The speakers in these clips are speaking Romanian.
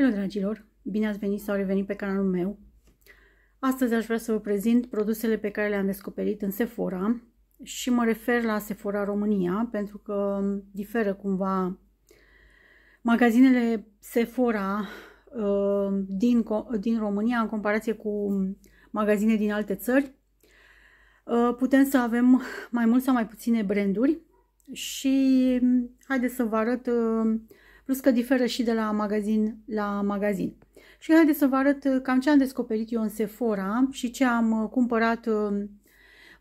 Hello, dragilor! Bine ați venit sau revenit pe canalul meu. Astăzi aș vrea să vă prezint produsele pe care le-am descoperit în Sephora și mă refer la Sephora România pentru că diferă cumva magazinele Sephora uh, din, din România în comparație cu magazine din alte țări. Uh, putem să avem mai mult sau mai puține branduri și haideți să vă arăt uh, plus că diferă și de la magazin la magazin. Și haideți să vă arăt uh, cam ce am descoperit eu în Sephora și ce am uh, cumpărat. Uh,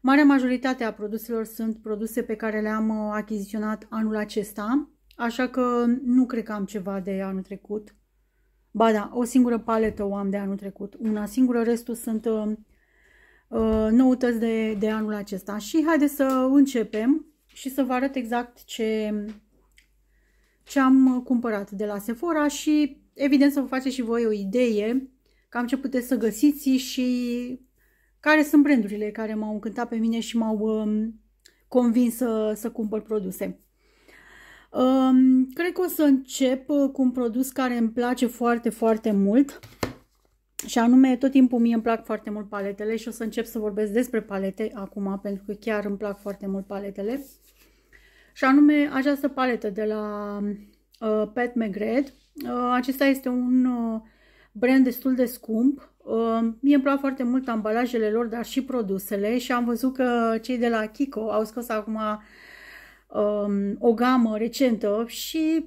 marea majoritate a produselor sunt produse pe care le-am achiziționat anul acesta, așa că nu cred că am ceva de anul trecut. Ba da, o singură paletă o am de anul trecut, una singură, restul sunt uh, noutăți de, de anul acesta. Și haideți să începem și să vă arăt exact ce, ce am uh, cumpărat de la Sephora și evident să vă faceți și voi o idee cam ce puteți să găsiți și care sunt brandurile care m-au încântat pe mine și m-au um, convins să, să cumpăr produse. Um, cred că o să încep uh, cu un produs care îmi place foarte, foarte mult și anume tot timpul mie îmi plac foarte mult paletele și o să încep să vorbesc despre palete acum pentru că chiar îmi plac foarte mult paletele. Uh, și anume această paletă de la uh, Pat McGrath. Uh, acesta este un uh, brand destul de scump. Uh, mie îmi plac foarte mult ambalajele lor, dar și produsele și am văzut că cei de la Kiko au scos acum uh, o gamă recentă și,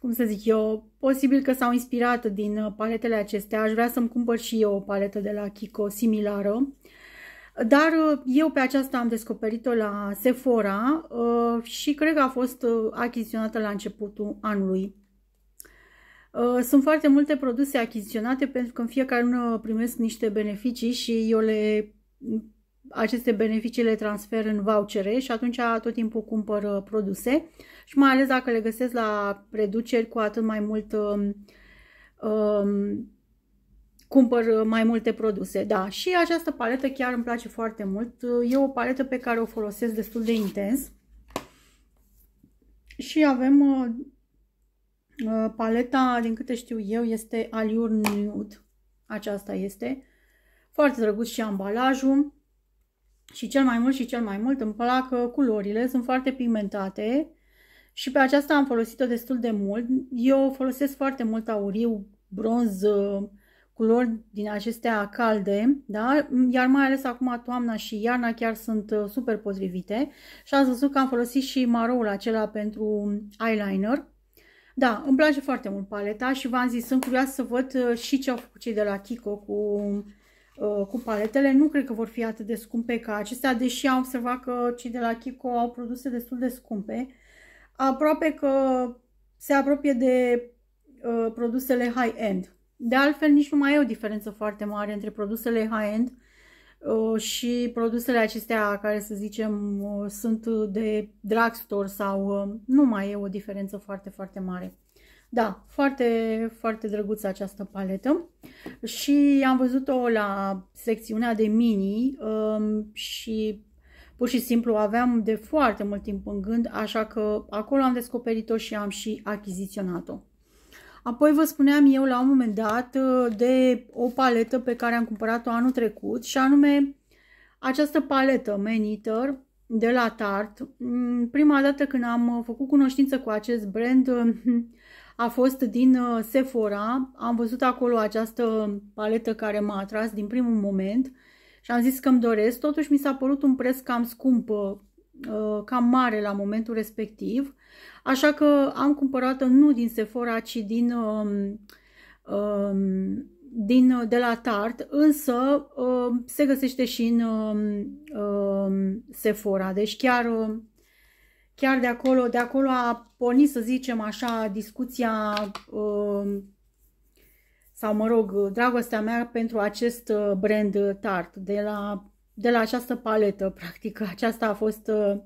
cum să zic eu, posibil că s-au inspirat din paletele acestea. Aș vrea să-mi cumpăr și eu o paletă de la Kiko similară. Uh, dar uh, eu pe aceasta am descoperit-o la Sephora uh, și cred că a fost uh, achiziționată la începutul anului. Sunt foarte multe produse achiziționate pentru că în fiecare lună primesc niște beneficii și eu le, aceste beneficii le transfer în vouchere și atunci tot timpul cumpăr produse și mai ales dacă le găsesc la reduceri cu atât mai mult um, um cumpăr uh, mai multe produse. Da, și această paletă chiar îmi place foarte mult. Uh, e o paletă pe care o folosesc destul de intens. Și avem uh, paleta, din câte știu eu, este Allure Nude. Aceasta este. Foarte drăguț și ambalajul. Și cel mai mult și cel mai mult îmi plac culorile. Sunt foarte pigmentate. Și pe aceasta am folosit-o destul de mult. Eu folosesc foarte mult auriu, bronz, uh, culori din acestea calde, da? iar mai ales acum toamna și iarna chiar sunt uh, super potrivite și ați văzut că am folosit și maroul acela pentru eyeliner. Da, îmi place foarte mult paleta și v-am zis, sunt curioasă să văd uh, și ce au făcut cei de la Kiko cu, uh, cu paletele. Nu cred că vor fi atât de scumpe ca acestea, deși am observat că cei de la Kiko au produse destul de scumpe. Aproape că se apropie de uh, produsele high-end, de altfel, nici nu mai e o diferență foarte mare între produsele high-end uh, și produsele acestea care, să zicem, uh, sunt de drugstore sau uh, nu mai e o diferență foarte, foarte mare. Da, foarte, foarte drăguță această paletă și am văzut-o la secțiunea de mini um, și pur și simplu aveam de foarte mult timp în gând, așa că acolo am descoperit-o și am și achiziționat-o. Apoi vă spuneam eu la un moment dat uh, de o paletă pe care am cumpărat-o anul trecut și anume această paletă Man Eater de la Tarte. Mm, prima dată când am uh, făcut cunoștință cu acest brand uh, a fost din Sephora. Am văzut acolo această paletă care m-a atras din primul moment și am zis că îmi doresc. Totuși mi s-a părut un preț cam scump, cam mare la momentul respectiv Așa că am cumpărat-o nu din Sephora, ci din, um, um, din, uh, de la Tarte, însă um, se găsește și în um, um Sephora. Deci chiar, um, chiar de, acolo, de acolo a pornit, să zicem așa, discuția um, sau mă rog, dragostea mea pentru acest uh, brand Tarte, de la, de la această paletă, practic, aceasta a fost uh,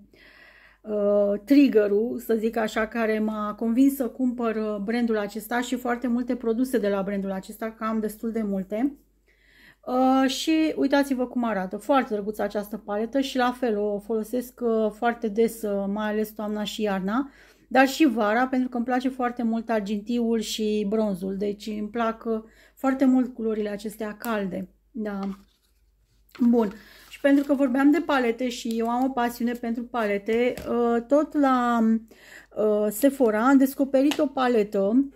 Uh, triggerul, să zic așa, care m-a convins să cumpăr uh, brandul acesta și foarte multe produse de la brandul acesta, că am destul de multe. Uh, și uitați-vă cum arată. Foarte drăguță această paletă și la fel o folosesc foarte des, mai ales toamna și iarna, dar și vara, pentru că îmi place foarte mult argintiul și bronzul. Deci îmi plac foarte mult culorile acestea calde. Da. Bun. Și pentru că vorbeam de palete și eu am o pasiune pentru palete, uh, tot la uh, Sephora am descoperit o paletă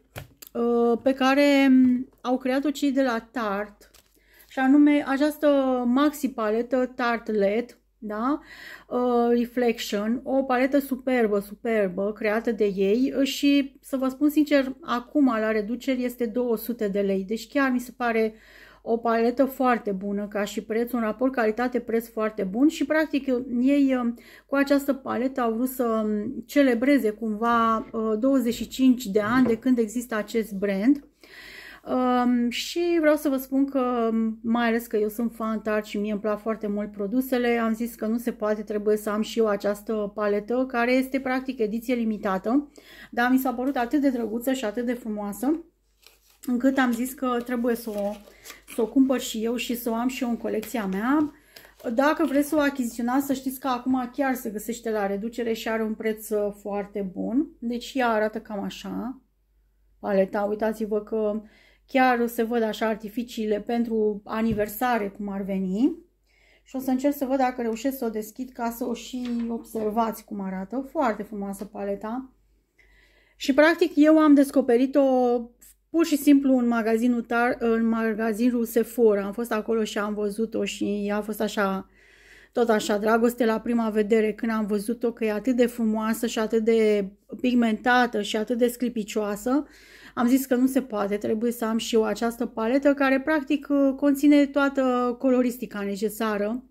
uh, pe care um, au creat-o cei de la Tarte și anume această maxi paletă Tarte LED da? Reflection, o paletă superbă, superbă, creată de ei și să vă spun sincer, acum la reduceri este 200 de lei, deci chiar mi se pare uh, o paletă foarte bună ca și preț, un raport calitate-preț foarte bun și practic ei um, cu această paletă au vrut să um, celebreze cumva 25 uh, de ani de când există acest brand. Um, și vreau să vă spun că, um, mai ales că eu sunt fan tart și mie îmi plac foarte mult produsele, am zis că nu se poate, trebuie să am și eu această paletă, care este practic ediție limitată, dar mi s-a părut atât de drăguță și atât de frumoasă, încât am zis că trebuie să o, să o cumpăr și eu și să o am și eu în colecția mea. Dacă vreți să o achiziționați, să știți că acum chiar se găsește la reducere și are un preț uh, foarte bun. Deci ea arată cam așa, paleta. Uitați-vă că chiar se văd așa artificiile pentru aniversare, cum ar veni. Și o să încerc să văd dacă reușesc să o deschid ca să o și observați cum arată. Foarte frumoasă paleta. Și practic eu am descoperit-o pur și simplu în magazinul, tar, în magazinul Sephora. Am fost acolo și am văzut-o și a fost așa, tot așa, dragoste la prima vedere când am văzut-o că e atât de frumoasă și atât de pigmentată și atât de sclipicioasă. Am zis că nu se poate, trebuie să am și eu această paletă care practic conține toată coloristica necesară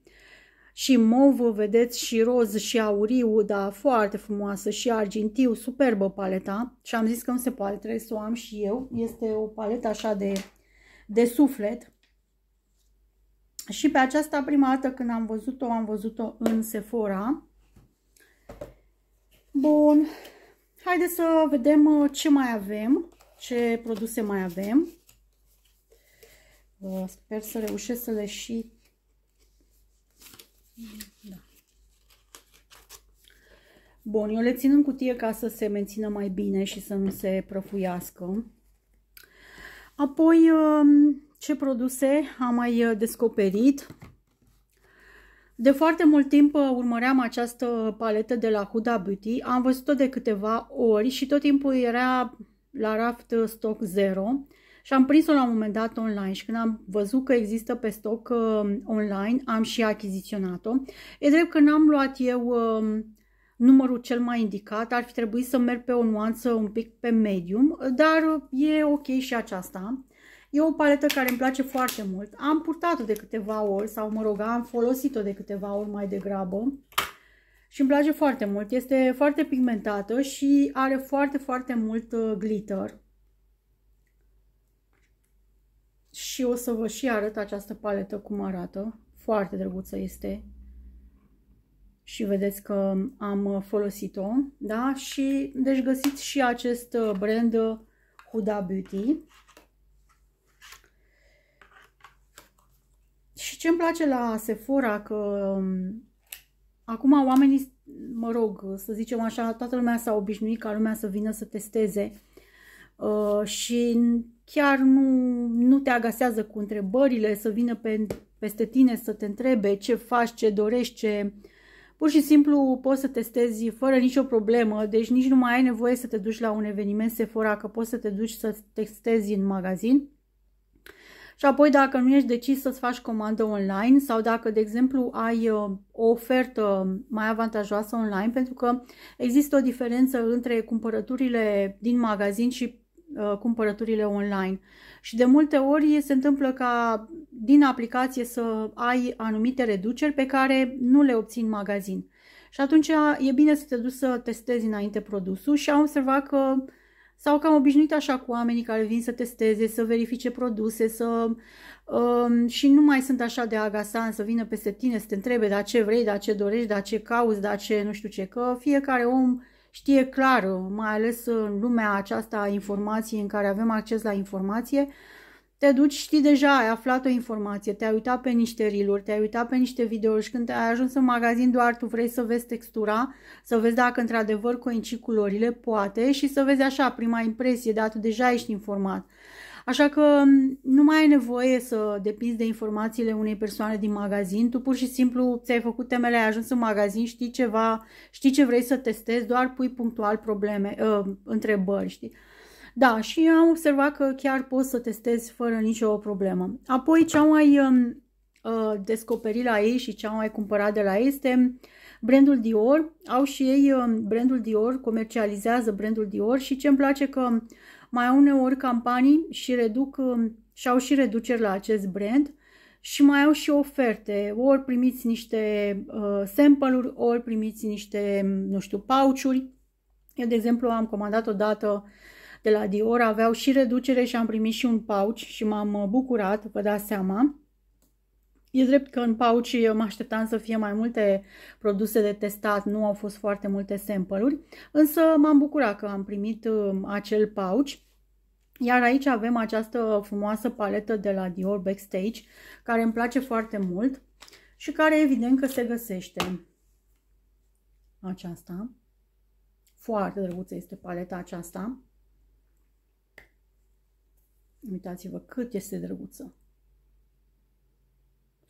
și mov vedeți, și roz și auriu, da, foarte frumoasă și argintiu, superbă paleta. Și am zis că nu se poate, trebuie să o am și eu. Este o paletă așa de, de suflet. Și pe aceasta prima dată când am văzut-o, am văzut-o în Sephora. Bun, haideți să vedem uh, ce mai avem, ce produse mai avem. Uh, sper să reușesc să le și da. Bun, eu le țin în cutie ca să se mențină mai bine și să nu se prăfuiască. Apoi, um, ce produse am mai uh, descoperit? De foarte mult timp uh, urmăream această paletă de la Huda Beauty. Am văzut-o de câteva ori și tot timpul era la raft uh, stock 0 și am prins-o la un moment dat online și când am văzut că există pe stoc uh, online, am și achiziționat-o. E drept că n-am luat eu uh, numărul cel mai indicat, ar fi trebuit să merg pe o nuanță un pic pe medium, dar uh, e ok și aceasta. E o paletă care îmi place foarte mult. Am purtat-o de câteva ori sau, mă rog, am folosit-o de câteva ori mai degrabă și îmi place foarte mult. Este foarte pigmentată și are foarte, foarte mult uh, glitter. și o să vă și arăt această paletă cum arată. Foarte drăguță este. Și vedeți că am folosit-o. Da? Și, deci găsiți și acest uh, brand uh, Huda Beauty. Și ce îmi place la Sephora că um, acum oamenii, mă rog, să zicem așa, toată lumea s-a obișnuit ca lumea să vină să testeze. Uh, și chiar nu, nu te agasează cu întrebările, să vină pe, peste tine să te întrebe ce faci, ce dorești, ce... Pur și simplu poți să testezi fără nicio problemă, deci nici nu mai ai nevoie să te duci la un eveniment Sephora, că poți să te duci să testezi în magazin. Și apoi dacă nu ești decis să-ți faci comandă online sau dacă, de exemplu, ai uh, o ofertă mai avantajoasă online, pentru că există o diferență între cumpărăturile din magazin și Uh, cumpărăturile online. Și de multe ori se întâmplă ca din aplicație să ai anumite reduceri pe care nu le obții în magazin. Și atunci e bine să te duci să testezi înainte produsul și am observat că sau că am obișnuit așa cu oamenii care vin să testeze, să verifice produse, să um, și nu mai sunt așa de agasan să vină peste tine să te întrebe da ce vrei, da ce dorești, da ce cauți, da ce nu știu ce, că fiecare om știe clar, mai ales în lumea aceasta a informației în care avem acces la informație, te duci, știi deja, ai aflat o informație, te-ai uitat pe niște riluri, te-ai uitat pe niște videouri și când ai ajuns în magazin doar tu vrei să vezi textura, să vezi dacă într-adevăr coincid culorile, poate, și să vezi așa prima impresie, dar tu deja ești informat. Așa că nu mai ai nevoie să depinzi de informațiile unei persoane din magazin, tu pur și simplu ți-ai făcut temele, ai ajuns în magazin, știi ceva, știi ce vrei să testezi, doar pui punctual probleme, uh, întrebări, știi? Da, și am observat că chiar poți să testezi fără nicio problemă. Apoi ce am mai uh, ă, ă, descoperit la ei și ce am mai cumpărat de la ei este brandul Dior. Au și ei uh, brandul Dior, comercializează brandul Dior și ce îmi place că mai au uneori campanii și reduc, um, și au și reduceri la acest brand și mai au și oferte. Ori primiți niște uh, sample-uri, ori primiți niște, um, nu știu, păuce-uri. Eu, de exemplu, am comandat odată de la Dior, aveau și reducere și am primit și un pouch și m-am uh, bucurat, vă dați seama. E drept că în pauci eu mă așteptam să fie mai multe produse de testat, nu au fost foarte multe sample-uri, însă m-am bucurat că am primit um, acel pauci. Iar aici avem această frumoasă paletă de la Dior Backstage, care îmi place foarte mult și care evident că se găsește. Aceasta. Foarte drăguță este paleta aceasta. Uitați-vă cât este drăguță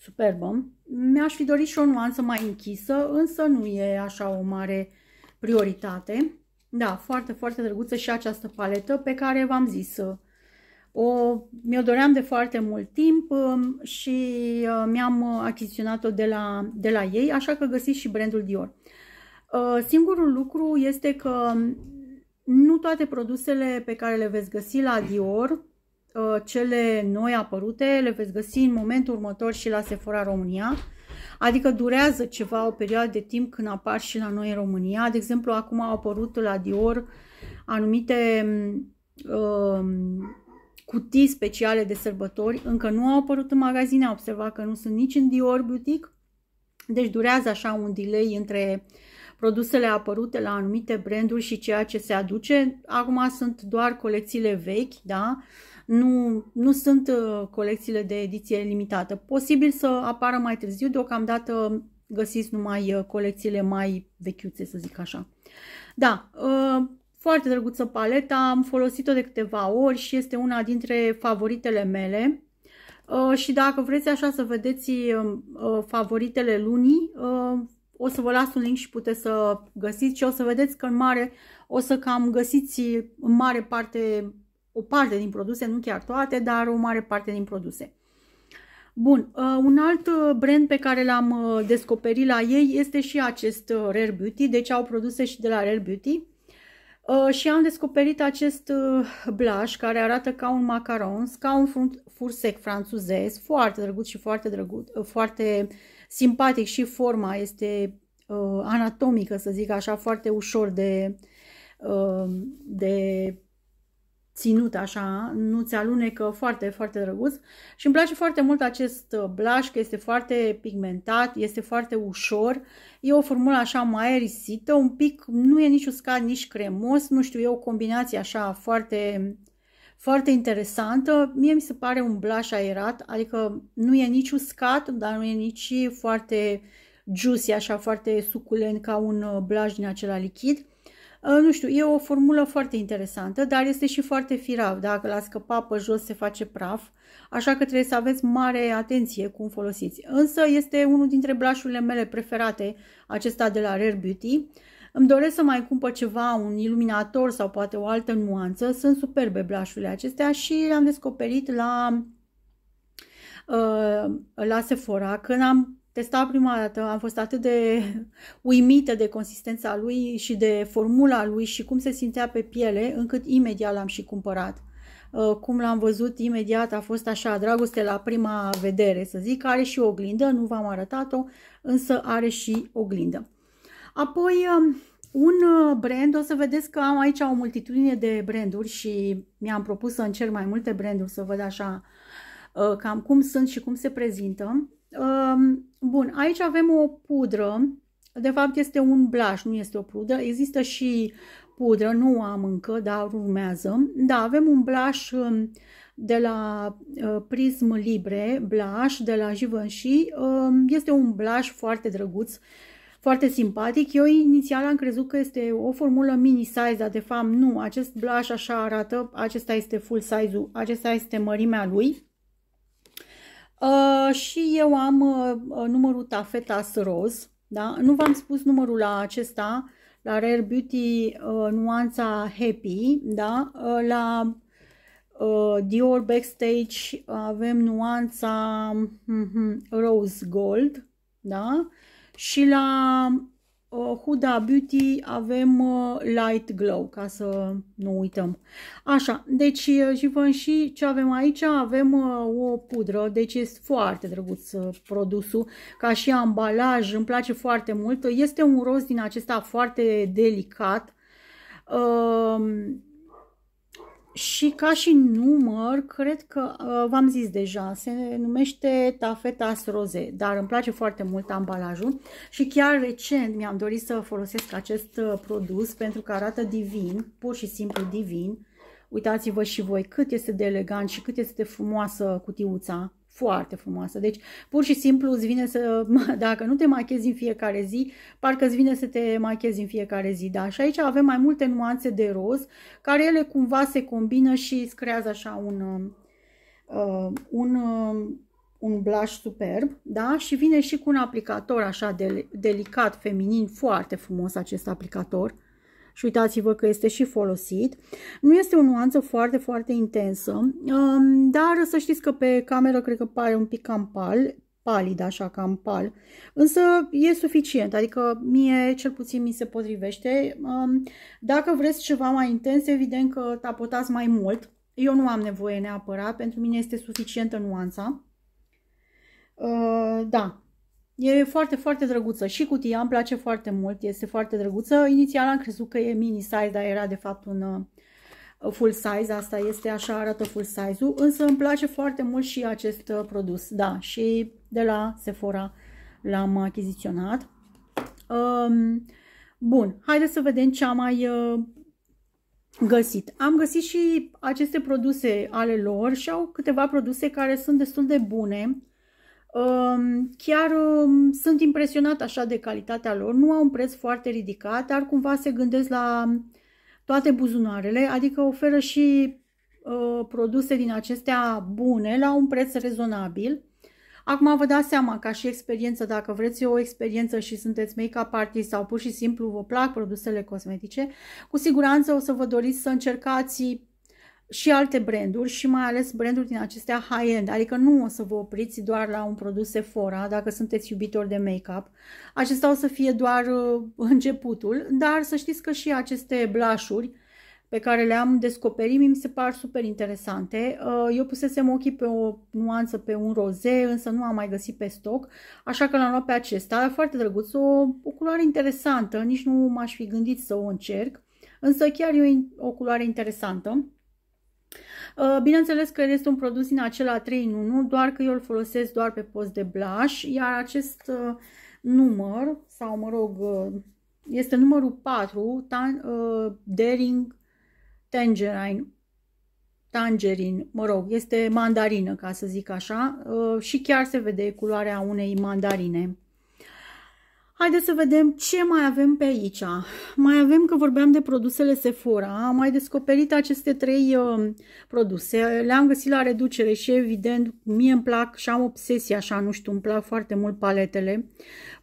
superbă. Mi-aș fi dorit și o nuanță mai închisă, însă nu e așa o mare prioritate. Da, foarte, foarte drăguță și această paletă pe care v-am zis. O, mi-o doream de foarte mult timp um, și uh, mi-am achiziționat-o de la, de la ei, așa că găsiți și brandul Dior. Uh, singurul lucru este că nu toate produsele pe care le veți găsi la Dior Uh, cele noi apărute le veți găsi în momentul următor și la Sephora România. Adică durează ceva o perioadă de timp când apar și la noi în România. De exemplu, acum au apărut la Dior anumite uh, cutii speciale de sărbători. Încă nu au apărut în magazine, au observat că nu sunt nici în Dior Boutique. Deci durează așa un delay între produsele apărute la anumite branduri și ceea ce se aduce. Acum sunt doar colecțiile vechi, da? Uh, nu, nu sunt uh, colecțiile de ediție limitată. Posibil să apară mai târziu, deocamdată găsiți numai uh, colecțiile mai vechiuțe, să zic așa. Da, uh, foarte drăguță paleta, am folosit-o de câteva ori și este una dintre favoritele mele. Și dacă vreți așa să vedeți favoritele lunii, o să vă las un link și puteți să găsiți și o să vedeți că în mare o să cam găsiți în mare parte o parte din produse, nu chiar toate, dar o mare parte din produse. Bun, uh, un alt uh, brand pe care l-am uh, descoperit la ei este și acest Rare Beauty, deci au produse și de la Rare Beauty. Și am descoperit acest blush care arată ca un macaron, ca un fursec franțuzez, foarte drăguț și foarte, drăguț, foarte simpatic și forma este anatomică, să zic așa, foarte ușor de, de ținut așa, nu ți alunecă foarte, foarte drăguț și îmi place foarte mult acest uh, blush că este foarte pigmentat, este foarte ușor, e o formulă așa mai aerisită, un pic, nu e nici uscat, nici cremos, nu știu, e o combinație așa foarte, foarte interesantă. Mie mi se pare un blush aerat, adică nu e nici uscat, dar nu e nici foarte juicy, așa foarte suculent ca un uh, blush din acela lichid Uh, nu știu, e o formulă foarte interesantă, dar este și foarte firav. Dacă l-a scăpat pe jos, se face praf, așa că trebuie să aveți mare atenție cum folosiți. Însă este unul dintre blașurile mele preferate, acesta de la Rare Beauty. Îmi doresc să mai cumpăr ceva, un iluminator sau poate o altă nuanță. Sunt superbe blașurile acestea și le-am descoperit la, uh, la Sephora când am testat prima dată, am fost atât de uimită de consistența lui și de formula lui și cum se simțea pe piele, încât imediat l-am și cumpărat. Uh, cum l-am văzut imediat a fost așa, dragoste la prima vedere, să zic, are și oglindă, nu v-am arătat-o, însă are și oglindă. Apoi, um, un uh, brand, o să vedeți că am aici o multitudine de branduri și mi-am propus să încerc mai multe branduri, să văd așa uh, cam cum sunt și cum se prezintă. Bun, aici avem o pudră. De fapt, este un blaș, nu este o pudră. Există și pudră, nu am încă, dar urmează. Da, avem un blaș um, de la uh, Prism Libre, blaș de la Givenchy. Um, este un blaș foarte drăguț, foarte simpatic. Eu inițial am crezut că este o formulă mini-size, dar de fapt nu. Acest blaș așa arată, acesta este full size-ul, acesta este mărimea lui. Uh, și eu am uh, uh numărul Tafetas Roz, da? Nu v-am spus numărul la acesta, la Rare Beauty uh, nuanța Happy, da? Uh, la uh, Dior Backstage avem nuanța uh, Rose Gold, da? Și la Uh, Huda Beauty avem uh, Light Glow, ca să nu uităm. Așa, deci Givenchy, uh, ce avem aici? Avem o pudră, deci este foarte drăguț produsul, ca și ambalaj, îmi place foarte mult. Este un roz din acesta foarte delicat. Uh, și ca și număr, cred că uh, v-am zis deja, se numește Tafeta Roze, dar îmi place foarte mult ambalajul și chiar recent mi-am dorit să folosesc acest uh, produs pentru că arată divin, pur și simplu divin. Uitați-vă și voi cât este de elegant și cât este de frumoasă cutiuța foarte frumoasă. Deci, pur și simplu îți vine să, dacă nu te machezi în fiecare zi, parcă îți vine să te machezi în fiecare zi. Da? Și aici avem mai multe nuanțe de roz, care ele cumva se combină și îți creează așa un, uh, un, uh, un blush superb. Da? Și vine și cu un aplicator așa de, delicat, feminin, foarte frumos acest aplicator și uitați-vă că este și folosit. Nu este o nuanță foarte, foarte intensă, um, dar să știți că pe cameră cred că pare un pic cam pal, palid, așa, cam pal, însă e suficient, adică mie cel puțin mi se potrivește. Um, dacă vreți ceva mai intens, evident că tapotați mai mult. Eu nu am nevoie neapărat, pentru mine este suficientă nuanța. Uh, da, E foarte, foarte drăguță și cutia îmi place foarte mult, este foarte drăguță. Inițial am crezut că e mini size, dar era de fapt un uh, full size, asta este, așa arată full size-ul, însă îmi place foarte mult și acest uh, produs, da, și de la Sephora l-am achiziționat. Um, bun, haideți să vedem ce am mai uh, găsit. Am găsit și aceste produse ale lor și au câteva produse care sunt destul de bune, Chiar sunt impresionat așa de calitatea lor, nu au un preț foarte ridicat, dar cumva se gândesc la toate buzunarele, adică oferă și uh, produse din acestea bune la un preț rezonabil. Acum vă dați seama ca și experiență, dacă vreți o experiență și sunteți make-up artist sau pur și simplu vă plac produsele cosmetice, cu siguranță o să vă doriți să încercați și alte branduri și mai ales branduri din acestea high-end, adică nu o să vă opriți doar la un produs Sephora dacă sunteți iubitori de make-up. Acesta o să fie doar uh, începutul, dar să știți că și aceste blașuri pe care le-am descoperit mi se par super interesante. Uh, eu pusesem ochii pe o nuanță pe un roze, însă nu am mai găsit pe stoc, așa că l-am luat pe acesta. Foarte drăguț, o, o culoare interesantă, nici nu m-aș fi gândit să o încerc, însă chiar e o, o culoare interesantă. Uh, bineînțeles că este un produs din acela 3 în 1, doar că eu îl folosesc doar pe post de blush, iar acest uh, număr, sau mă rog, uh, este numărul 4, Daring Tangerine, tangerine, mă rog, este mandarină, ca să zic așa, și chiar se vede culoarea unei mandarine. Haideți să vedem ce mai avem pe aici. Mai avem că vorbeam de produsele Sephora. Am mai descoperit aceste trei uh, produse. Le-am găsit la reducere și evident mie îmi plac și am obsesie așa, nu știu, îmi plac foarte mult paletele.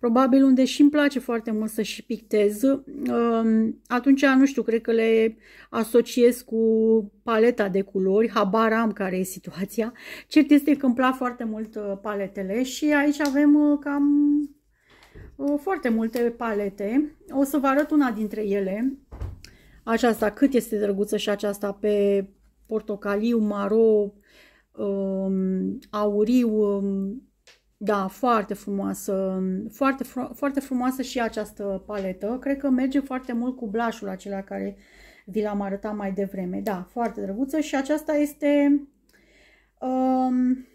Probabil unde și îmi place foarte mult să și pictez. Uh, atunci, nu știu, cred că le asociez cu paleta de culori. Habar am care e situația. Cert este că îmi plac foarte mult uh, paletele și aici avem uh, cam foarte multe palete. O să vă arăt una dintre ele. Aceasta cât este drăguță și aceasta pe portocaliu, maro, um, auriu, um, da, foarte frumoasă, um, foarte, foarte frumoasă și această paletă. Cred că merge foarte mult cu blașul acela care vi l-am arătat mai devreme. Da, foarte drăguță și aceasta este, um,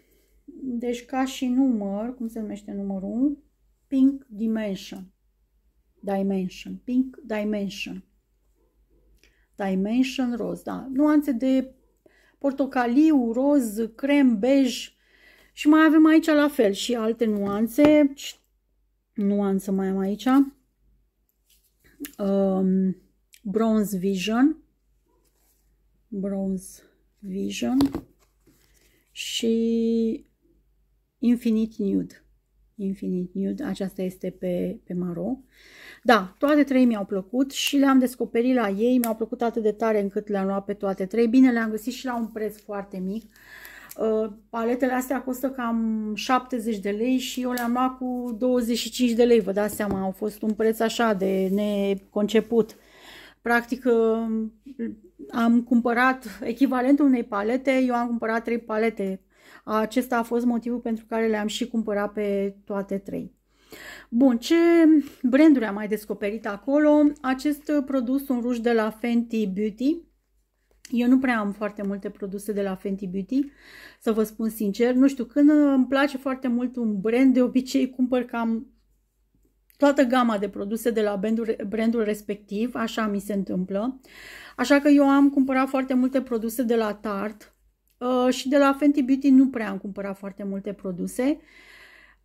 deci ca și număr, cum se numește numărul? pink dimension, dimension, pink dimension, dimension roz, da, nuanțe de portocaliu, roz, crem, bej și mai avem aici la fel și alte nuanțe, nuanță mai am aici, um, bronze vision, bronze vision și infinite nude. Infinite Nude, aceasta este pe, pe maro. Da, toate trei mi-au plăcut și le-am descoperit la ei, mi-au plăcut atât de tare încât le-am luat pe toate trei. Bine, le-am găsit și la un preț foarte mic. Uh, paletele astea costă cam 70 de lei și eu le-am luat cu 25 de lei, vă dați seama, au fost un preț așa de neconceput. Practic uh, am cumpărat echivalentul unei palete, eu am cumpărat trei palete acesta a fost motivul pentru care le-am și cumpărat pe toate trei. Bun, ce branduri am mai descoperit acolo? Acest produs, un ruj de la Fenty Beauty. Eu nu prea am foarte multe produse de la Fenty Beauty, să vă spun sincer. Nu știu, când îmi place foarte mult un brand, de obicei cumpăr cam toată gama de produse de la brandul, brandul respectiv, așa mi se întâmplă. Așa că eu am cumpărat foarte multe produse de la Tarte, Uh, și de la Fenty Beauty nu prea am cumpărat foarte multe produse.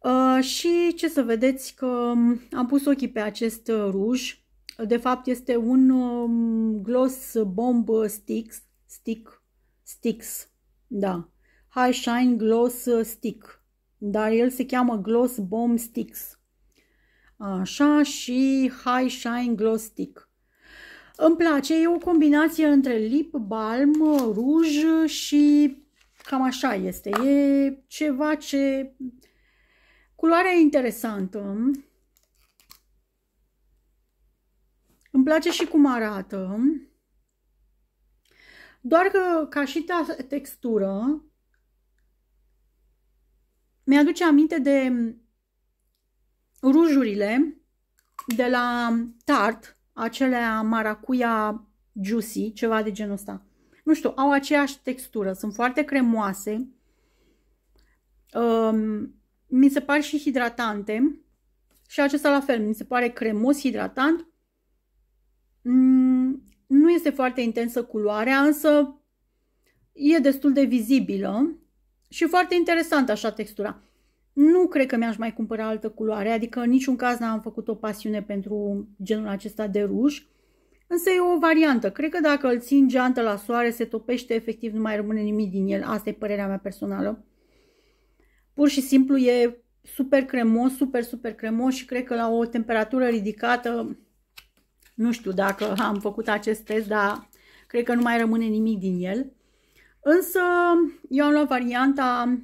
Uh, și ce să vedeți că um, am pus ochii pe acest uh, ruj. De fapt este un um, gloss bomb sticks, stick, sticks, da, High Shine Gloss Stick, dar el se cheamă Gloss Bomb Sticks. Așa și High Shine Gloss Stick. Îmi place, e o combinație între lip, balm, ruj și cam așa este. E ceva ce... Culoarea e interesantă. Îmi place și cum arată. Doar că, ca și textură, mi-aduce aminte de rujurile de la Tarte, acelea maracuia juicy, ceva de genul ăsta. Nu știu, au aceeași textură, sunt foarte cremoase, um, mi se par și hidratante și acesta la fel, mi se pare cremos, hidratant. Mm, nu este foarte intensă culoarea, însă e destul de vizibilă și foarte interesantă așa textura nu cred că mi-aș mai cumpăra altă culoare, adică în niciun caz n-am făcut o pasiune pentru genul acesta de ruj, însă e o variantă. Cred că dacă îl țin geantă la soare, se topește, efectiv nu mai rămâne nimic din el. Asta e părerea mea personală. Pur și simplu e super cremos, super, super cremos și cred că la o temperatură ridicată, nu știu dacă am făcut acest test, dar cred că nu mai rămâne nimic din el. Însă eu am luat varianta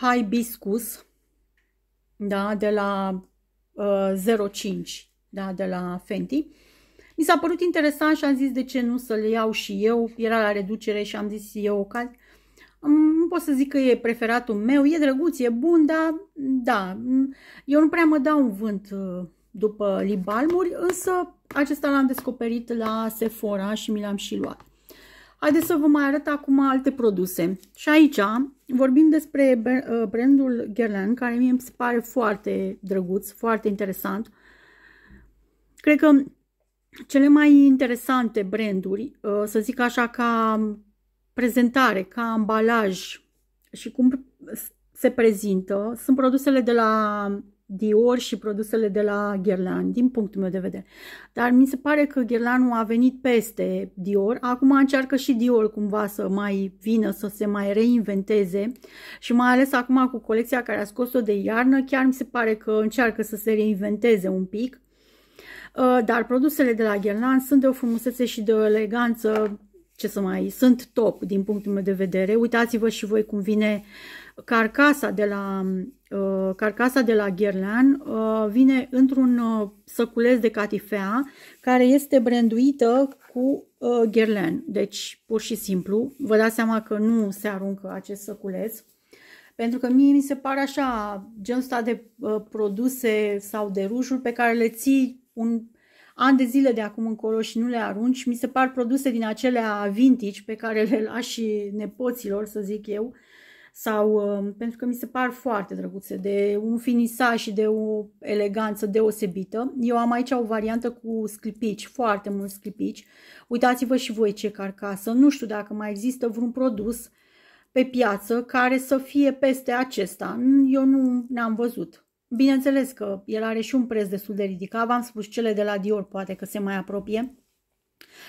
hibiscus, da, de la uh, 05, da, de la Fenty. Mi s-a părut interesant și am zis de ce nu să-l iau și eu. Era la reducere și am zis eu ocazie. Nu pot să zic că e preferatul meu, e drăguț, e bun, dar da, eu nu prea mă dau un vânt uh, după libalmuri, însă acesta l-am descoperit la Sephora și mi l-am și luat. Haideți să vă mai arăt acum alte produse. Și aici vorbim despre ă, brandul Guerlain, care mie îmi se pare foarte drăguț, foarte interesant. Cred că cele mai interesante branduri, ă, să zic așa, ca prezentare, ca ambalaj și cum se prezintă, sunt produsele de la Dior și produsele de la Guerlain, din punctul meu de vedere. Dar mi se pare că Guerlainul a venit peste Dior. Acum încearcă și Dior cumva să mai vină, să se mai reinventeze și mai ales acum cu colecția care a scos-o de iarnă, chiar mi se pare că încearcă să se reinventeze un pic. Uh, dar produsele de la Guerlain sunt de o frumusețe și de o eleganță ce să mai sunt top din punctul meu de vedere. Uitați-vă și voi cum vine carcasa de la Uh, carcasa de la Guerlain uh, vine într-un uh, săculeț de catifea care este branduită cu Guerlain. Deci, pur și simplu, vă dați seama că nu se aruncă acest săculeț. Pentru că mie mi se pare așa genul ăsta de produse sau de rujuri pe care le ții un an de zile de acum încolo și nu le arunci. Mi se par produse din acelea vintage pe care le lași nepoților, să zic eu, uh, sau um, pentru că mi se par foarte drăguțe, de un finisaj și de o eleganță deosebită. Eu am aici o variantă cu sclipici, foarte mulți sclipici. Uitați-vă și voi ce carcasă. Nu știu dacă mai există vreun produs pe piață care să fie peste acesta. Eu nu n-am văzut. Bineînțeles că el are și un preț destul de ridicat. V-am spus cele de la Dior poate că se mai apropie.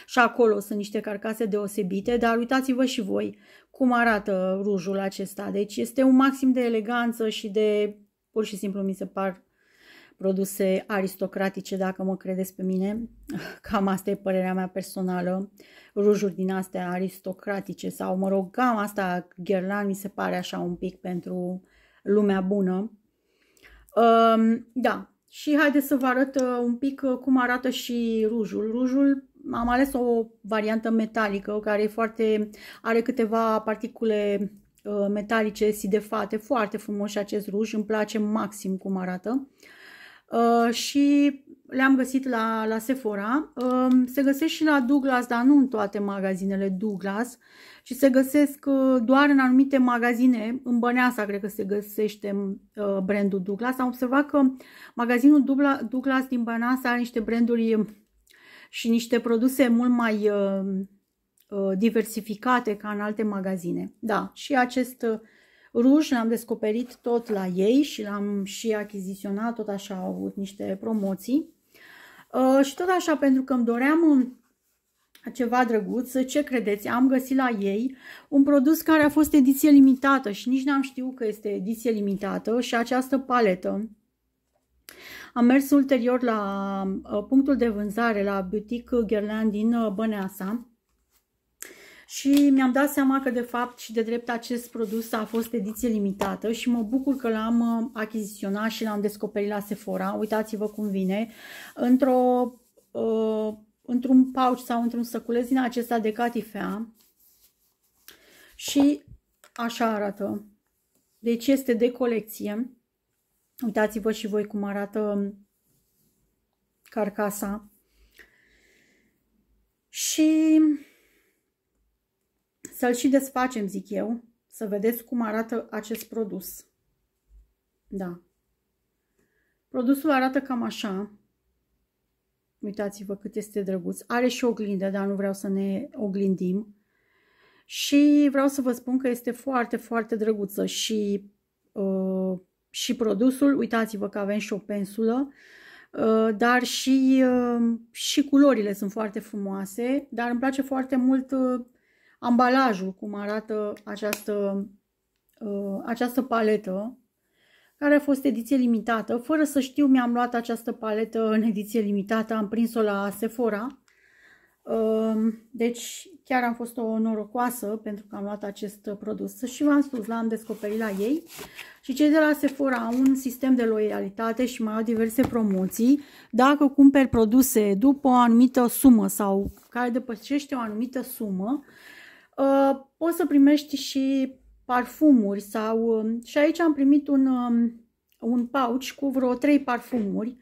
Și acolo sunt niște carcase deosebite, dar uitați-vă și voi cum arată rujul acesta. Deci este un maxim de eleganță și de, pur și simplu mi se par produse aristocratice, dacă mă credeți pe mine. Cam asta e părerea mea personală. Rujuri din astea aristocratice sau, mă rog, cam asta, gherlan, mi se pare așa un pic pentru lumea bună. Um, da, și haideți să vă arăt uh, un pic uh, cum arată și rujul. Rujul am ales o variantă metalică care e foarte, are câteva particule uh, metalice sidefate, foarte frumos și acest ruj, îmi place maxim cum arată. Uh, și le-am găsit la, la Sephora. Uh, se găsesc și la Douglas, dar nu în toate magazinele Douglas, ci se găsesc doar în anumite magazine. În Băneasa cred că se găsește brandul Douglas. Am observat că magazinul Douglas din Băneasa are niște branduri și niște produse mult mai uh, uh, diversificate ca în alte magazine. Da, și acest uh, ruj l-am descoperit tot la ei și l-am și achiziționat, tot așa au avut niște promoții. Și tot așa, pentru că îmi doream ceva drăguț, ce credeți, am găsit la ei un produs care a fost ediție limitată și nici n-am știut că este ediție limitată și această paletă am mers ulterior la uh, punctul de vânzare, la Boutique Guerlain din uh, Băneasa și mi-am dat seama că de fapt și de drept acest produs a fost ediție limitată și mă bucur că l-am uh, achiziționat și l-am descoperit la Sephora. Uitați-vă cum vine. Într-o... Uh, într-un pouch sau într-un săculeț din acesta de catifea și așa arată. Deci este de colecție. Uitați-vă și voi cum arată um, carcasa. Și să-l și desfacem, zic eu, să vedeți cum arată acest produs. Da. Produsul arată cam așa. Uitați-vă cât este drăguț. Are și oglindă, dar nu vreau să ne oglindim. Și vreau să vă spun că este foarte, foarte drăguță și uh, și produsul, uitați-vă că avem și o pensulă, uh, dar și, uh, și culorile sunt foarte frumoase, dar îmi place foarte mult uh, ambalajul, cum arată această, această paletă, care a fost ediție limitată. Fără să știu, mi-am luat această paletă în ediție limitată, am prins-o la Sephora. Deci Chiar am fost o norocoasă pentru că am luat acest produs și v-am spus, l-am descoperit la ei. Și cei de la Sephora au un sistem de loialitate și mai au diverse promoții. Dacă cumperi produse după o anumită sumă sau care depășește o anumită sumă, uh, poți să primești și parfumuri sau... Uh, și aici am primit un, um, un pouch cu vreo trei parfumuri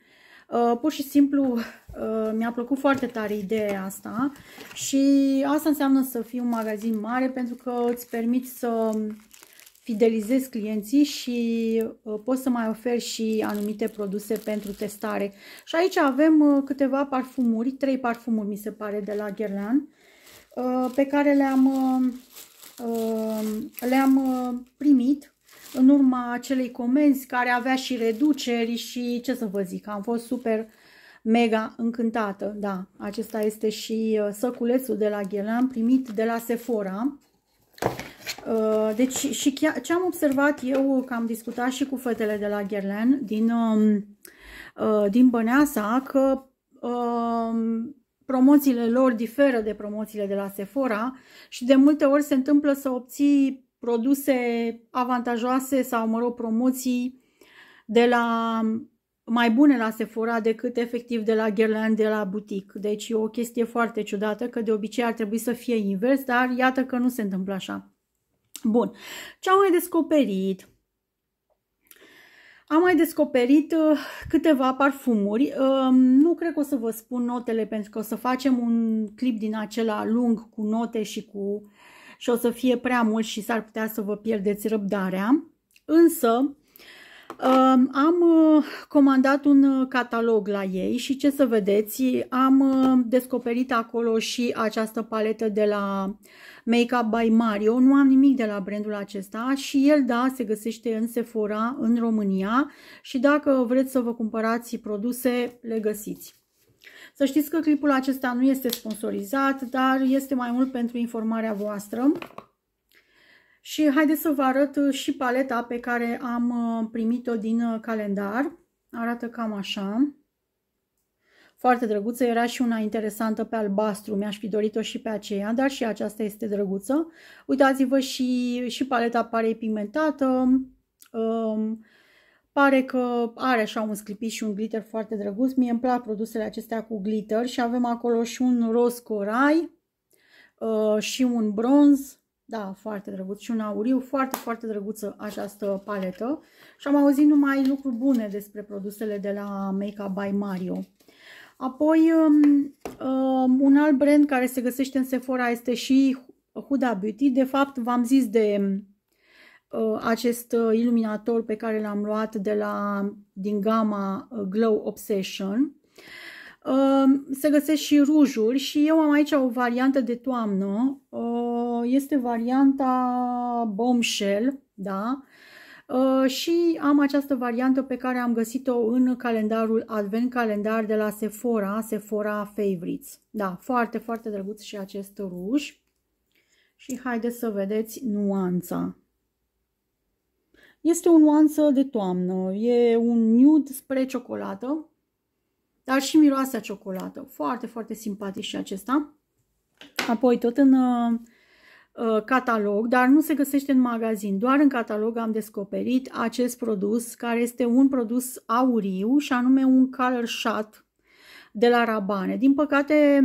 Uh, pur și simplu uh, mi-a plăcut foarte tare ideea asta și asta înseamnă să fii un magazin mare pentru că îți permiți să fidelizezi clienții și uh, poți să mai oferi și anumite produse pentru testare. Și aici avem uh, câteva parfumuri, trei parfumuri mi se pare de la Guerlain, uh, pe care le-am le-am primit în urma acelei comenzi care avea și reduceri și ce să vă zic, am fost super mega încântată. Da, acesta este și uh, săculețul de la Ghelan primit de la Sephora. Uh, deci și chiar, ce am observat eu, că am discutat și cu fetele de la Guerlain din, um, uh, din Băneasa, că um, promoțiile lor diferă de promoțiile de la Sephora și de multe ori se întâmplă să obții produse avantajoase sau, mă rog, promoții de la mai bune la Sephora decât efectiv de la Guerlain de la butic. Deci e o chestie foarte ciudată că de obicei ar trebui să fie invers, dar iată că nu se întâmplă așa. Bun, ce am mai descoperit? Am mai descoperit uh, câteva parfumuri. Uh, nu cred că o să vă spun notele pentru că o să facem un clip din acela lung cu note și cu uh, și o să fie prea mult și s-ar putea să vă pierdeți răbdarea. Însă, uh, am uh, comandat un uh, catalog la ei și ce să vedeți, am descoperit acolo și această paletă de la Makeup by Mario. Nu am nimic de la brandul acesta și el, da, se găsește în Sephora, în România și dacă vreți să vă cumpărați produse, le găsiți. Să știți că clipul acesta nu este sponsorizat, dar este mai mult pentru informarea voastră. Și haideți să vă arăt uh, și paleta pe care am uh, primit-o din uh, calendar. Arată cam așa. Foarte drăguță, era și una interesantă pe albastru, mi-aș fi dorit-o și pe aceea, dar și aceasta este drăguță. Uitați-vă și, și paleta pare pigmentată, um, Pare că are așa un sclipiș și un glitter foarte drăguț. Mie îmi plac produsele acestea cu glitter și avem acolo și un roz corai uh, și un bronz. Da, foarte drăguț și un auriu, foarte, foarte drăguță această paletă. Și am auzit numai lucruri bune despre produsele de la Make Up by Mario. Apoi, um, um, un alt brand care se găsește în Sephora este și Huda Beauty. De fapt, v-am zis de Uh, acest uh, iluminator pe care l-am luat de la, din gama uh, Glow Obsession. Se găsesc și rujuri și eu am aici o variantă de toamnă. Este varianta Bombshell, da? și am această variantă pe care am găsit-o în calendarul Advent Calendar de la Sephora, Sephora Favorites. Da, foarte, foarte drăguț și acest ruj. Și haideți să vedeți nuanța. Este o nuanță de toamnă, e un nude spre ciocolată, dar și miroase a ciocolată. Foarte, foarte simpatic și acesta. Apoi tot în uh, uh, catalog, dar nu se găsește în magazin. Doar în catalog am descoperit acest produs, care este un produs auriu și anume un color shot de la Rabane. Din păcate,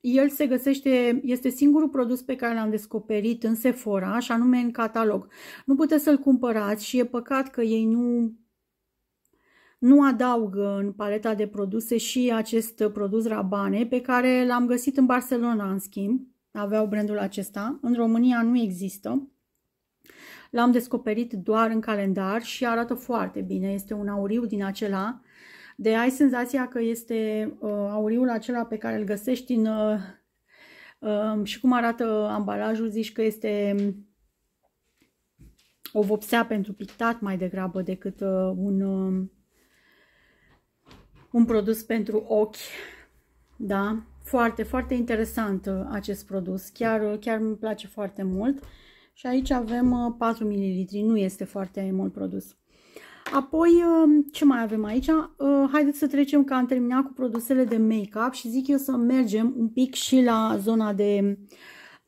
el se găsește, este singurul produs pe care l-am descoperit în Sephora, așa nume în catalog. Nu puteți să-l cumpărați și e păcat că ei nu nu adaugă în paleta de produse și acest produs Rabane pe care l-am găsit în Barcelona în schimb. Aveau brandul acesta. În România nu există. L-am descoperit doar în calendar și arată foarte bine. Este un auriu din acela de ai senzația că este uh, auriul acela pe care îl găsești în... Uh, uh, și cum arată ambalajul, zici că este um, o vopsea pentru pictat mai degrabă decât uh, un, uh, un produs pentru ochi. Da? Foarte, foarte interesant uh, acest produs. Chiar, uh, chiar îmi place foarte mult. Și aici avem 4 uh, ml. Nu este foarte mult produs. Apoi, um, ce mai avem aici? Uh, haideți să trecem, că am terminat cu produsele de make-up și zic eu să mergem un pic și la zona de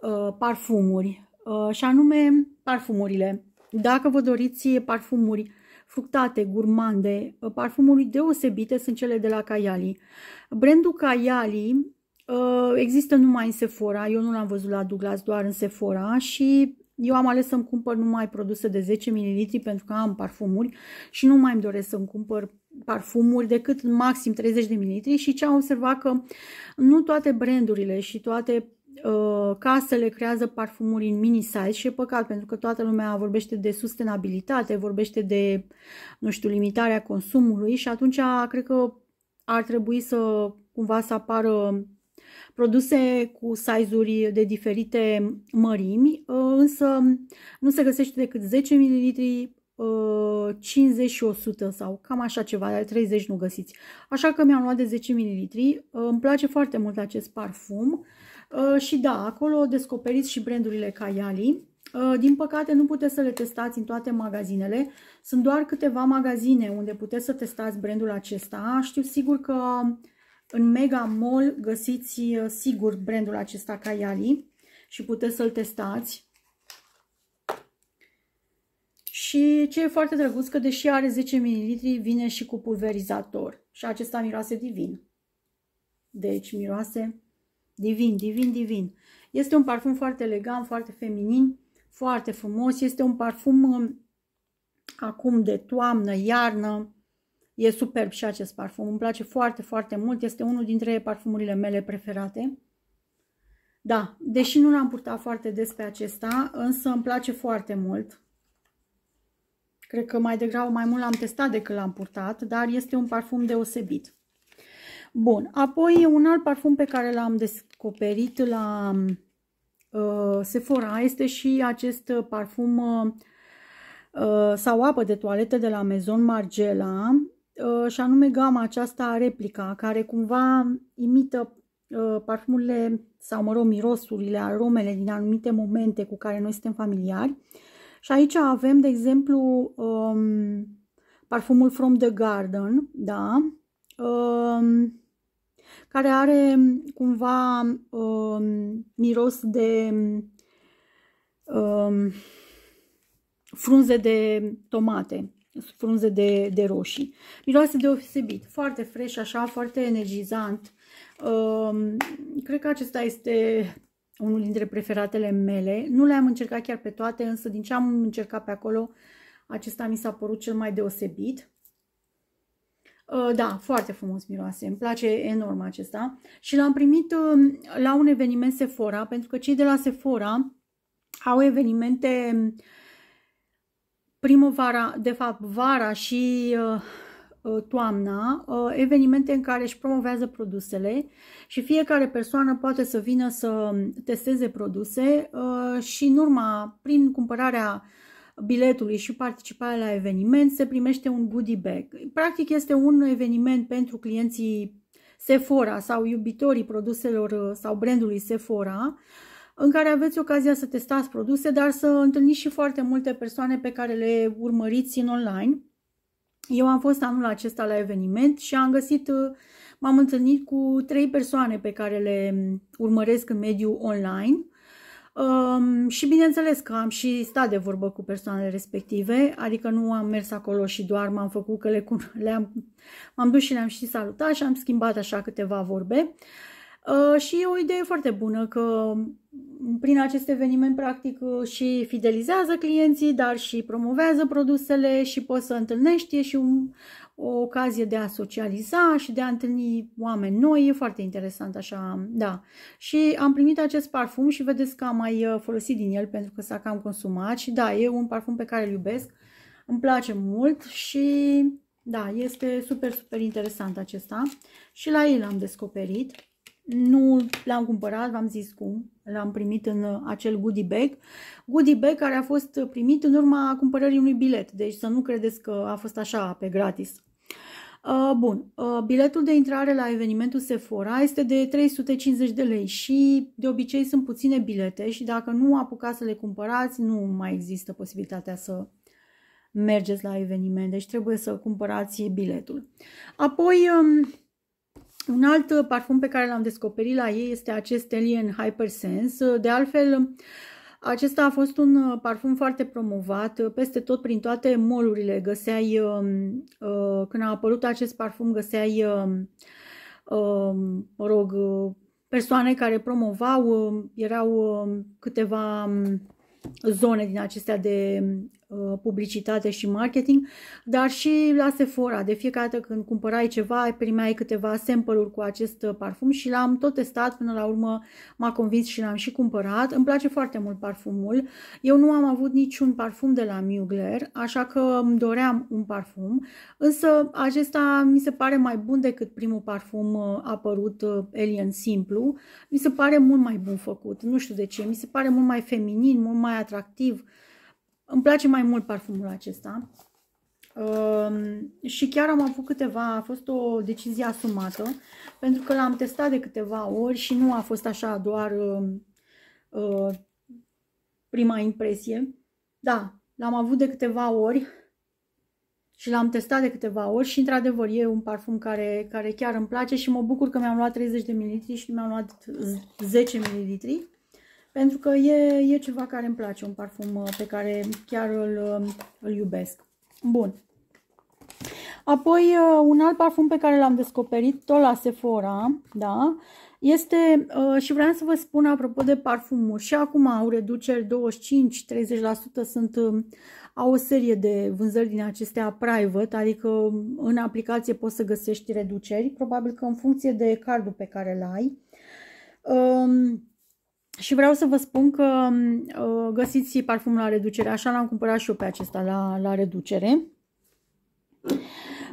uh, parfumuri. Uh, și anume, parfumurile. Dacă vă doriți parfumuri fructate, gurmande, parfumuri deosebite sunt cele de la Cayali. Brandul Cayali există numai în Sephora, eu nu l-am văzut la Douglas, doar în Sephora și eu am ales să-mi cumpăr numai produse de 10 ml pentru că am parfumuri și nu mai îmi doresc să-mi cumpăr parfumuri decât maxim 30 de ml și ce am observat că nu toate brandurile și toate uh, casele creează parfumuri în mini size și e păcat pentru că toată lumea vorbește de sustenabilitate, vorbește de, nu știu, limitarea consumului și atunci cred că ar trebui să cumva să apară produse cu size-uri de diferite mărimi, uh, însă nu se găsește decât 10 ml, 50 și 100 sau cam așa ceva, 30 nu găsiți. Așa că mi-am luat de 10 ml, uh, îmi place foarte mult acest parfum uh, și da, acolo descoperiți și brandurile Kayali. Din păcate nu puteți să le testați în toate magazinele, sunt doar câteva magazine unde puteți să testați brandul acesta. Știu sigur că în Mega Mall găsiți uh, sigur brandul acesta Kayali și puteți să-l testați. Și ce e foarte drăguț că deși are 10 ml, vine și cu pulverizator. Și acesta miroase divin. Deci miroase divin, divin, divin. Este un parfum foarte elegant, foarte feminin, foarte frumos. Este un parfum um, acum de toamnă, iarnă, E superb și acest parfum, îmi place foarte, foarte mult, este unul dintre parfumurile mele preferate. Da, deși nu l-am purtat foarte des pe acesta, însă îmi place foarte mult. Cred că mai degrabă mai mult l-am testat decât l-am purtat, dar este un parfum deosebit. Bun, apoi un alt parfum pe care l-am descoperit la uh, Sephora este și acest parfum uh, uh sau apă de toaletă de la Maison Margiela Uh, și anume gama aceasta a replica, care cumva imită uh, parfumurile sau, mă rog, mirosurile, aromele din anumite momente cu care noi suntem familiari. Și aici avem, de exemplu, um, parfumul From the Garden, da? Um, care are cumva um, miros de um, frunze de tomate, frunze de, de roșii. Miroase deosebit, foarte fresh, așa, foarte energizant. Um, cred că acesta este unul dintre preferatele mele. Nu le-am încercat chiar pe toate, însă din ce am încercat pe acolo, acesta mi s-a părut cel mai deosebit. Uh, da, foarte frumos miroase, îmi place enorm acesta și l-am primit um, la un eveniment Sephora, pentru că cei de la Sephora au evenimente uh, primăvara, de fapt vara și uh, uh, toamna, uh, evenimente în care își promovează produsele și fiecare persoană poate să vină să testeze produse și în urma, prin cumpărarea biletului și participarea la eveniment, se primește un goodie bag. Practic este un eveniment pentru clienții Sephora sau iubitorii produselor sau brandului Sephora în care aveți ocazia să testați produse, dar să întâlniți și foarte multe persoane pe care le urmăriți în online. Eu am fost anul acesta la eveniment și am găsit, uh, m-am întâlnit cu trei persoane pe care le mm, urmăresc în mediul online. Um, și bineînțeles că am și stat de vorbă cu persoanele respective, adică nu am mers acolo și doar m-am făcut că le, le am, m-am dus și le-am și salutat și am schimbat așa câteva vorbe. Uh, Uh, și e o idee foarte bună că um, prin acest eveniment practic uh, și fidelizează clienții, dar și promovează produsele și poți să întâlnești, e și un, o ocazie de a socializa și de a întâlni oameni noi, e foarte interesant așa, da. Și am primit acest parfum și vedeți că am mai uh, folosit din el pentru că s-a cam consumat și da, e un parfum pe care îl iubesc, îmi place mult și da, este super, super interesant acesta și la el am descoperit nu l-am cumpărat, v-am zis cum, l-am primit în uh, acel goodie bag. Goodie bag care a fost uh, primit în urma cumpărării unui bilet, deci să nu credeți că a fost așa pe gratis. Uh, bun, biletul de intrare la evenimentul Sephora este de 350 de lei și de obicei sunt puține bilete și dacă nu apucați să le cumpărați, nu mai există posibilitatea să mergeți la eveniment, deci trebuie să cumpărați biletul. Apoi, um, un alt parfum pe care l-am descoperit la ei este acest Alien Hypersense. De altfel, acesta a fost un parfum foarte promovat peste tot, prin toate molurile. Găseai, um, uh, când a apărut acest parfum, găseai, um, um, mă rog, persoane care promovau, erau câteva zone din acestea de Uh, publicitate și marketing, dar și la Sephora. De fiecare dată când cumpărai ceva, primeai câteva sample-uri cu acest uh, parfum și l-am tot testat, până la urmă m-a convins și l-am și cumpărat. Îmi place foarte mult parfumul. Eu nu am avut niciun parfum de la Mugler, așa că îmi doream un parfum, însă acesta mi se pare mai bun decât primul parfum uh, apărut Alien Simplu. Mi se pare mult mai bun făcut, nu știu de ce, mi se pare mult mai feminin, mult mai atractiv. Îmi place mai mult parfumul acesta. Ehm, și chiar am avut câteva, a fost o decizie asumată, pentru că l-am testat de câteva ori și nu a fost așa doar ehm, ehm, prima impresie. Da, l-am avut de câteva ori și l-am testat de câteva ori și într-adevăr e un parfum care, care chiar îmi place și mă bucur că mi-am luat 30 de mililitri și mi-am luat 10 mm, mililitri. Pentru că e, e ceva care îmi place, un parfum uh, pe care chiar îl, um, îl iubesc. Bun. Apoi, uh, un alt parfum pe care l-am descoperit, tot la Sephora, da? Este, uh, și vreau să vă spun apropo de parfumuri, și acum au reduceri 25-30%, sunt, um, au o serie de vânzări din acestea private, adică um, în aplicație poți să găsești reduceri, probabil că în funcție de cardul pe care l ai. Și vreau să vă spun că uh, găsiți parfumul la reducere. Așa l-am cumpărat și eu pe acesta la, la reducere.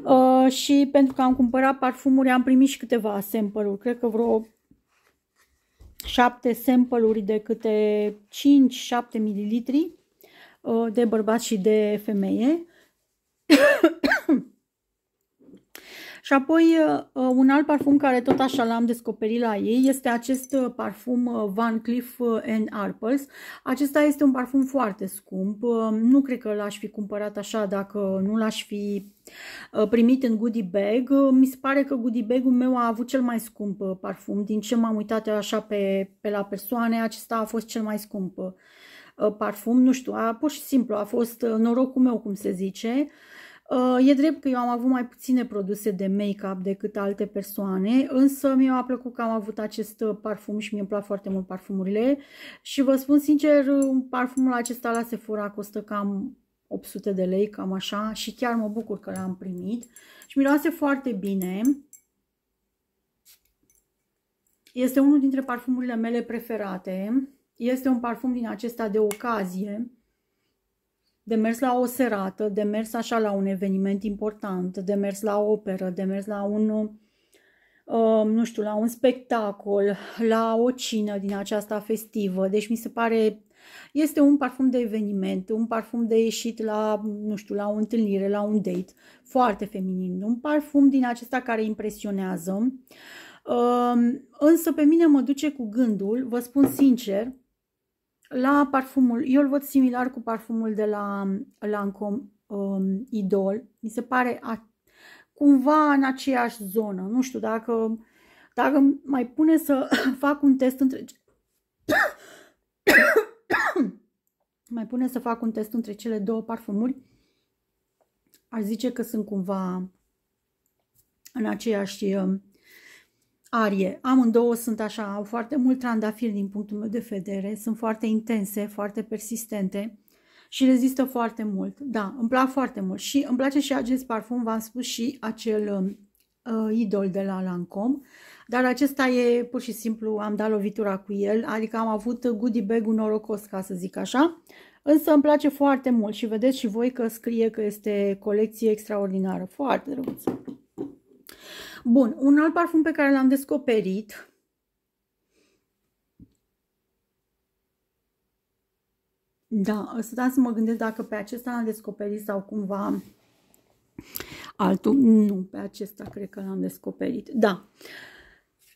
Uh, și pentru că am cumpărat parfumuri, am primit și câteva sample-uri. Cred că vreo 7 sample-uri de câte 5-7 ml uh, de bărbați și de femeie. Și apoi uh, uh, un alt parfum care tot așa l-am descoperit la ei este acest uh, parfum Van Cleef and Arpels. Acesta este un parfum foarte scump. Nu cred că l-aș fi cumpărat așa dacă nu l-aș fi primit în goodie bag. Mi se pare că goodie bag-ul meu a avut cel mai scump parfum. Din ce m-am uitat așa pe, pe la persoane, acesta a fost cel mai scump parfum. Nu știu, a, pur și simplu a fost norocul meu, cum se zice. Uh, Uh, e drept că eu am avut mai puține produse de make-up decât alte persoane, însă mi-a plăcut că am avut acest uh, parfum și mi-a plăcut foarte mult parfumurile și vă spun sincer, uh, parfumul acesta la Sephora costă cam 800 de lei, cam așa, și chiar mă bucur că l-am primit și miroase foarte bine. Este unul dintre parfumurile mele preferate. Este un parfum din acesta de ocazie de mers la o serată, de mers așa la un eveniment important, de mers la operă, de mers la un, uh, nu știu, la un spectacol, la o cină din aceasta festivă. Deci mi se pare, este un parfum de eveniment, un parfum de ieșit la, nu știu, la o întâlnire, la un date, foarte feminin. Un parfum din acesta care impresionează. Uh, însă pe mine mă duce cu gândul, vă spun sincer, la parfumul, eu îl văd similar cu parfumul de la Lancome um, Idol. Mi se pare a, cumva în aceeași zonă. Nu știu dacă, dacă mai pune să fac un test între... mai pune să fac un test între cele două parfumuri, aș zice că sunt cumva în aceeași, um, arie. Amândouă sunt așa, au foarte mult trandafir din punctul meu de vedere, sunt foarte intense, foarte persistente și rezistă foarte mult. Da, îmi plac foarte mult și îmi place și acest parfum, v-am spus și acel um, uh, idol de la Lancome, dar acesta e pur și simplu, am dat lovitura cu el, adică am avut goodie bag-ul norocos, ca să zic așa, însă îmi place foarte mult și vedeți și voi că scrie că este colecție extraordinară, foarte drăguță. Bun, un alt parfum pe care l-am descoperit Da, stăteam să mă gândesc dacă pe acesta l-am descoperit sau cumva altul. Nu, pe acesta cred că l-am descoperit. Da.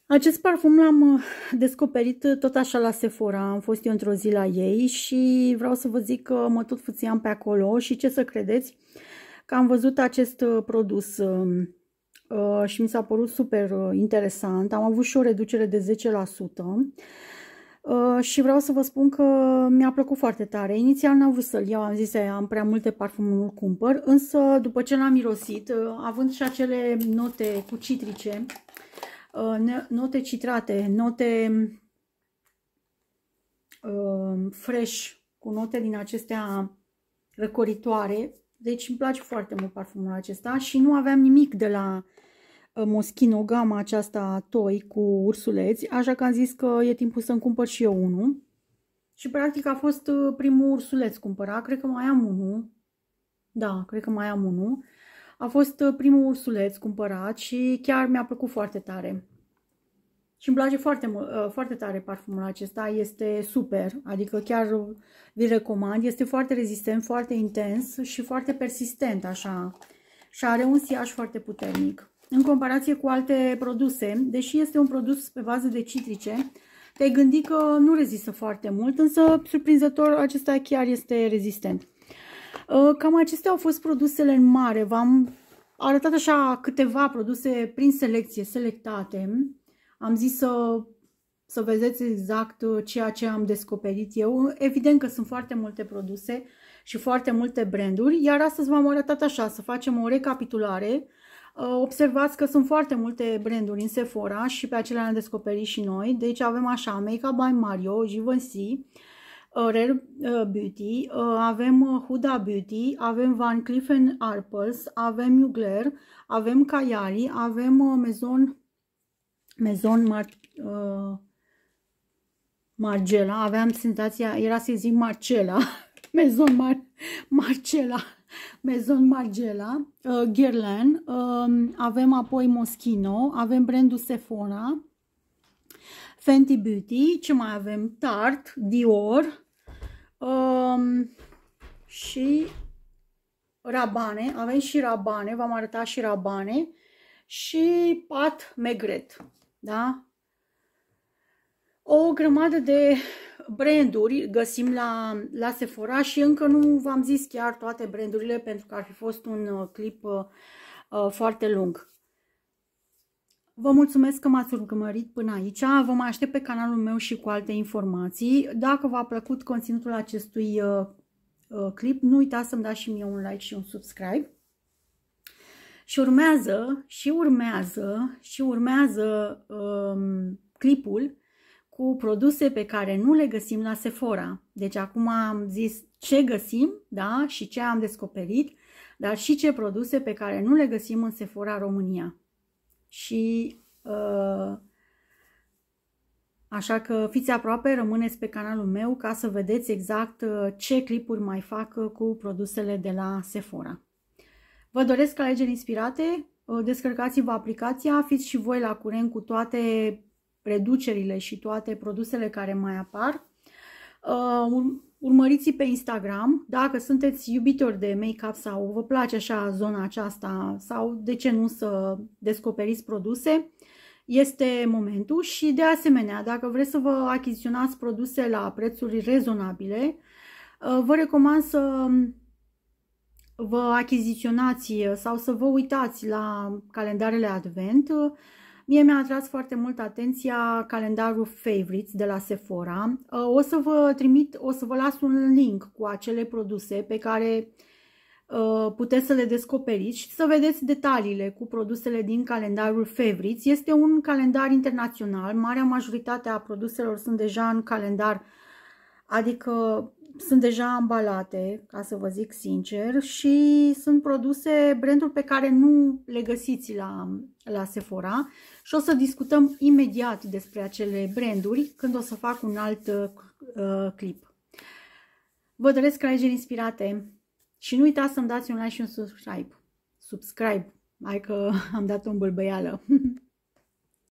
Acest parfum l-am uh, descoperit uh, tot așa la Sephora, am fost eu într-o zi la ei și vreau să vă zic că mă tot fuțiam pe acolo și ce să credeți că am văzut acest uh, produs um, Uh, și mi s-a părut super uh, interesant. Am avut și o reducere de 10%. Uh, și vreau să vă spun că mi-a plăcut foarte tare. Inițial n-am vrut să-l iau, am zis că am prea multe parfumuri, nu-l cumpăr, însă după ce l-am mirosit, uh, având și acele note cu citrice, uh, note citrate, note uh, fresh, cu note din acestea răcoritoare, deci îmi place foarte mult parfumul acesta și nu aveam nimic de la Uh, gama aceasta toi cu ursuleți, așa că am zis că e timpul să-mi cumpăr și eu unul. Și practic a fost uh, primul ursuleț cumpărat, cred că mai am unul. Da, cred că mai am unul. A fost uh, primul ursuleț cumpărat și chiar mi-a plăcut foarte tare. Și îmi place foarte, foarte tare parfumul acesta, este super, adică chiar vi recomand. Este foarte rezistent, foarte intens și foarte persistent, așa. Și are un siaj foarte puternic în comparație cu alte produse, deși este un produs pe bază de citrice, te-ai că nu rezistă foarte mult, însă, surprinzător, acesta chiar este rezistent. Uh, cam acestea au fost produsele în mare. V-am arătat așa câteva produse prin selecție, selectate. Am zis să, să vedeți exact uh, ceea ce am descoperit eu. Evident că sunt foarte multe produse și foarte multe branduri, iar astăzi v-am arătat așa, să facem o recapitulare Uh, observați că sunt foarte multe branduri în Sephora și pe acelea le-am descoperit și noi. Deci avem așa Up by Mario, Givenchy, uh, Rare uh, Beauty, avem Huda Beauty, avem Van Cleef Arpels, avem Mugler, avem Cayari, avem Maison, Maison Mar Margela, aveam senzația, era să zic Marcela, Maison Mar Marcela, Maison Margiela, uh, Guerlain, uh, avem apoi Moschino, avem brandul Sephora, Fenty Beauty, ce mai avem? Tart, Dior uh, și Rabane, avem și Rabane, v-am arătat și Rabane și Pat Megret, da? o grămadă de branduri găsim la, la Sephora și încă nu v-am zis chiar toate brandurile pentru că ar fi fost un uh, clip uh, uh, foarte lung. Vă mulțumesc că m-ați urmărit până aici, vă mai aștept pe canalul meu și cu alte informații. Dacă v-a plăcut conținutul acestui uh, uh, clip, nu uitați să-mi dați și mie un like și un subscribe. Și urmează, și urmează, și urmează um, clipul cu produse pe care nu le găsim la Sephora. Deci acum am zis ce găsim da? și ce am descoperit, dar și ce produse pe care nu le găsim în Sephora România. Și uh, Așa că fiți aproape, rămâneți pe canalul meu ca să vedeți exact uh, ce clipuri mai fac uh, cu produsele de la Sephora. Vă doresc alegeri inspirate, descărcați-vă aplicația, fiți și voi la curent cu toate reducerile și toate produsele care mai apar. Uh, urmăriți-i pe Instagram dacă sunteți iubitori de make-up sau vă place așa zona aceasta sau de ce nu să descoperiți produse. Este momentul și de asemenea, dacă vreți să vă achiziționați produse la prețuri rezonabile, uh, vă recomand să vă achiziționați sau să vă uitați la calendarele advent Mie mi-a atras foarte mult atenția calendarul Favorites de la Sephora. Uh, o să vă trimit, o să vă las un link cu acele produse pe care uh, puteți să le descoperiți și să vedeți detaliile cu produsele din calendarul Favorites. Este un calendar internațional, marea majoritate a produselor sunt deja în calendar, adică sunt deja ambalate, ca să vă zic sincer, și sunt produse, branduri pe care nu le găsiți la la Sephora și o să discutăm imediat despre acele branduri când o să fac un alt uh, uh clip. Vă doresc alegeri inspirate și nu uitați să-mi dați un like și un subscribe. Subscribe, hai că am dat o îmbâlbăială.